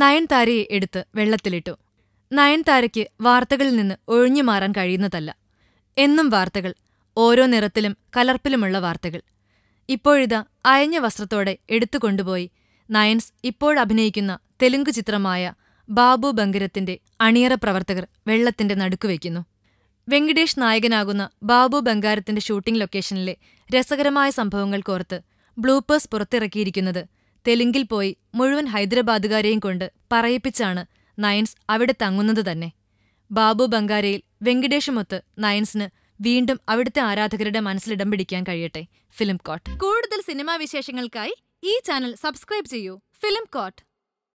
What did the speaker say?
നയൻതാരയെ എടുത്ത് വെള്ളത്തിലിട്ടു നയൻതാരയ്ക്ക് വാർത്തകളിൽ നിന്ന് ഒഴിഞ്ഞു മാറാൻ കഴിയുന്നതല്ല എന്നും വാർത്തകൾ ഓരോ നിറത്തിലും കലർപ്പിലുമുള്ള വാർത്തകൾ ഇപ്പോഴിതാ അയഞ്ഞ വസ്ത്രത്തോടെ എടുത്തുകൊണ്ടുപോയി നയൻസ് ഇപ്പോഴഭിനയിക്കുന്ന തെലുങ്ക് ചിത്രമായ ബാബു ബങ്കരത്തിന്റെ അണിയറ പ്രവർത്തകർ വെള്ളത്തിന്റെ നടുക്കുവയ്ക്കുന്നു വെങ്കിടേഷ് നായകനാകുന്ന ബാബു ബംഗാരത്തിന്റെ ഷൂട്ടിംഗ് ലൊക്കേഷനിലെ രസകരമായ സംഭവങ്ങൾ കോർത്ത് ബ്ലൂപ്പേഴ്സ് പുറത്തിറക്കിയിരിക്കുന്നത് തെലുങ്കിൽ പോയി മുഴുവൻ ഹൈദരാബാദുകാരെയും കൊണ്ട് പറയിപ്പിച്ചാണ് നയൻസ് അവിടെ തങ്ങുന്നത് തന്നെ ബാബു ബംഗാരയിൽ വെങ്കിടേഷുമൊത്ത് നയൻസിന് വീണ്ടും അവിടുത്തെ ആരാധകരുടെ മനസ്സിലിടം പിടിക്കാൻ കഴിയട്ടെ ഫിലിം കോട്ട് കൂടുതൽ സിനിമാ വിശേഷങ്ങൾക്കായി ഈ ചാനൽ സബ്സ്ക്രൈബ് ചെയ്യൂ ഫിലിം കോട്ട്